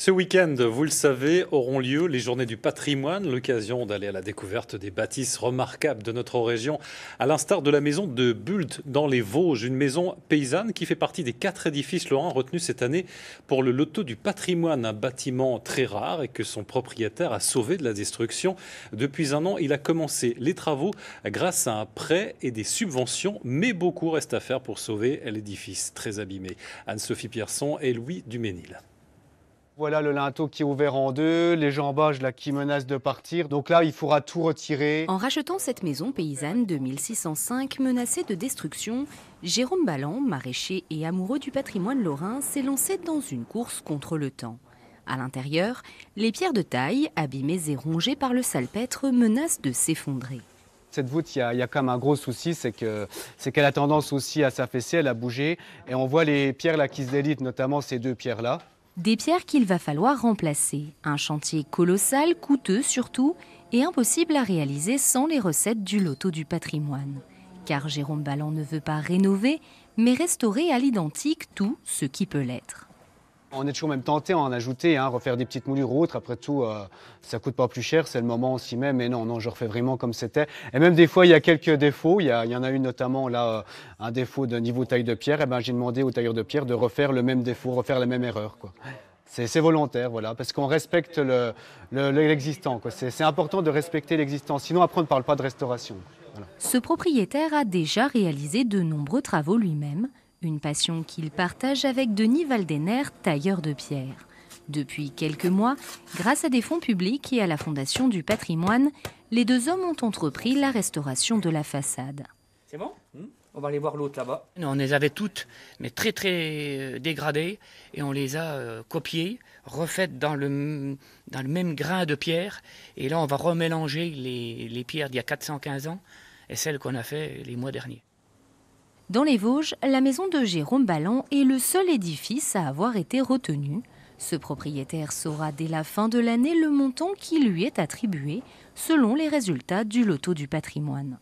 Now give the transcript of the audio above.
Ce week-end, vous le savez, auront lieu les journées du patrimoine, l'occasion d'aller à la découverte des bâtisses remarquables de notre région, à l'instar de la maison de Bult dans les Vosges, une maison paysanne qui fait partie des quatre édifices laurent retenus cette année pour le loto du patrimoine, un bâtiment très rare et que son propriétaire a sauvé de la destruction. Depuis un an, il a commencé les travaux grâce à un prêt et des subventions, mais beaucoup reste à faire pour sauver l'édifice très abîmé. Anne-Sophie Pierson et Louis Duménil. Voilà le linteau qui est ouvert en deux, les jambages là qui menacent de partir. Donc là, il faudra tout retirer. En rachetant cette maison paysanne de 1605 menacée de destruction, Jérôme Balland, maraîcher et amoureux du patrimoine lorrain, s'est lancé dans une course contre le temps. À l'intérieur, les pierres de taille, abîmées et rongées par le salpêtre, menacent de s'effondrer cette voûte, il y, a, quand même un gros souci, c'est qu'elle a tendance aussi à s'affaisser, à a Et on voit les pierres là qui se délitent, notamment ces deux pierres là. Des pierres qu'il va falloir remplacer, un chantier colossal, coûteux surtout, et impossible à réaliser sans les recettes du loto du patrimoine. Car Jérôme Balland ne veut pas rénover, mais restaurer à l'identique tout ce qui peut l'être. On est toujours même tenté à en ajouter, hein, refaire des petites moulures ou autres Après tout, euh, ça coûte pas plus cher, c'est le moment aussi même. Mais non, non, je refais vraiment comme c'était. Et même des fois, il y a quelques défauts. Il y, en a eu notamment là euh, un défaut de niveau taille de pierre. Et eh ben, j'ai demandé au tailleur de pierre de refaire le même défaut, refaire la même erreur, quoi. C'est volontaire, voilà, parce qu'on respecte l'existant. c'est important de respecter l'existant, sinon après on ne parle pas de restauration. Ce propriétaire a déjà réalisé de nombreux travaux lui-même, une passion qu'il partage avec Denis Valdener, tailleur de pierre. Depuis quelques mois, grâce à des fonds publics et à la Fondation du patrimoine, les deux hommes ont entrepris la restauration de la façade. C'est bon hmm On va aller voir l'autre là-bas. On les avait toutes, mais très très euh, dégradées, et on les a euh, copiées, refaites dans le, dans le même grain de pierre. Et là, on va remélanger les, les pierres d'il y a 415 ans et celles qu'on a fait les mois derniers. Dans les Vosges, la maison de Jérôme Balland est le seul édifice à avoir été retenu. Ce propriétaire saura dès la fin de l'année le montant qui lui est attribué selon les résultats du loto du patrimoine.